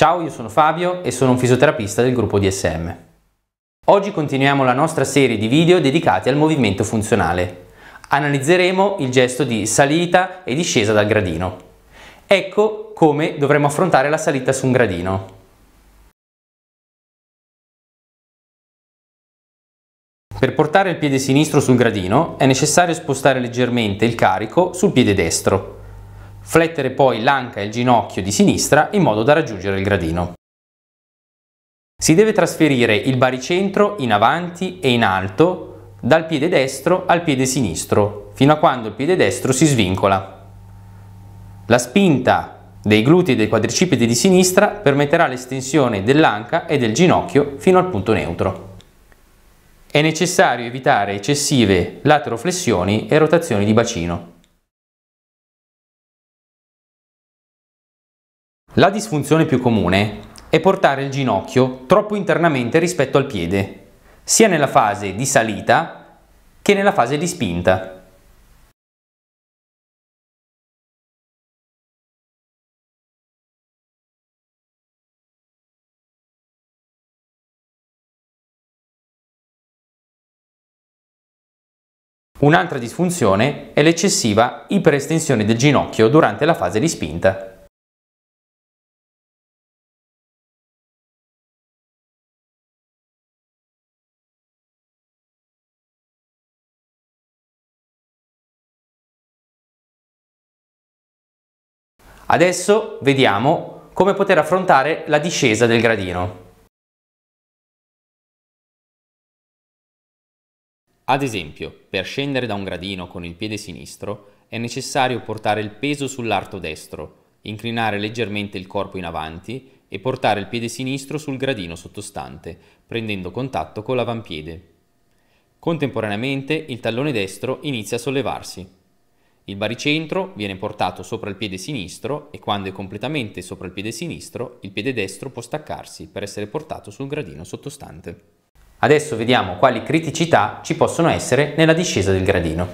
Ciao, io sono Fabio e sono un fisioterapista del gruppo DSM. Oggi continuiamo la nostra serie di video dedicati al movimento funzionale. Analizzeremo il gesto di salita e discesa dal gradino. Ecco come dovremo affrontare la salita su un gradino. Per portare il piede sinistro sul gradino è necessario spostare leggermente il carico sul piede destro. Flettere poi l'anca e il ginocchio di sinistra in modo da raggiungere il gradino. Si deve trasferire il baricentro in avanti e in alto dal piede destro al piede sinistro fino a quando il piede destro si svincola. La spinta dei glutei e dei quadricipiti di sinistra permetterà l'estensione dell'anca e del ginocchio fino al punto neutro. È necessario evitare eccessive lateroflessioni e rotazioni di bacino. La disfunzione più comune è portare il ginocchio troppo internamente rispetto al piede, sia nella fase di salita che nella fase di spinta. Un'altra disfunzione è l'eccessiva iperestensione del ginocchio durante la fase di spinta. Adesso vediamo come poter affrontare la discesa del gradino. Ad esempio, per scendere da un gradino con il piede sinistro è necessario portare il peso sull'arto destro, inclinare leggermente il corpo in avanti e portare il piede sinistro sul gradino sottostante, prendendo contatto con l'avampiede. Contemporaneamente il tallone destro inizia a sollevarsi. Il baricentro viene portato sopra il piede sinistro e quando è completamente sopra il piede sinistro, il piede destro può staccarsi per essere portato sul gradino sottostante. Adesso vediamo quali criticità ci possono essere nella discesa del gradino.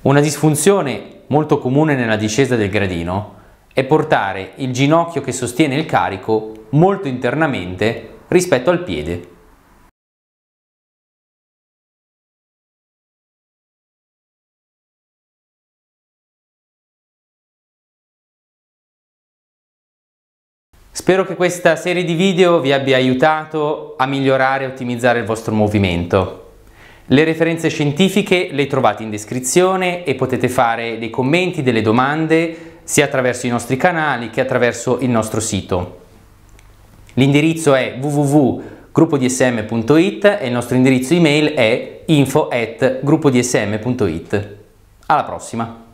Una disfunzione molto comune nella discesa del gradino è portare il ginocchio che sostiene il carico molto internamente rispetto al piede Spero che questa serie di video vi abbia aiutato a migliorare e ottimizzare il vostro movimento. Le referenze scientifiche le trovate in descrizione e potete fare dei commenti, delle domande sia attraverso i nostri canali che attraverso il nostro sito. L'indirizzo è www.gruppodsm.it e il nostro indirizzo email è info@gruppodiesm.it. Alla prossima!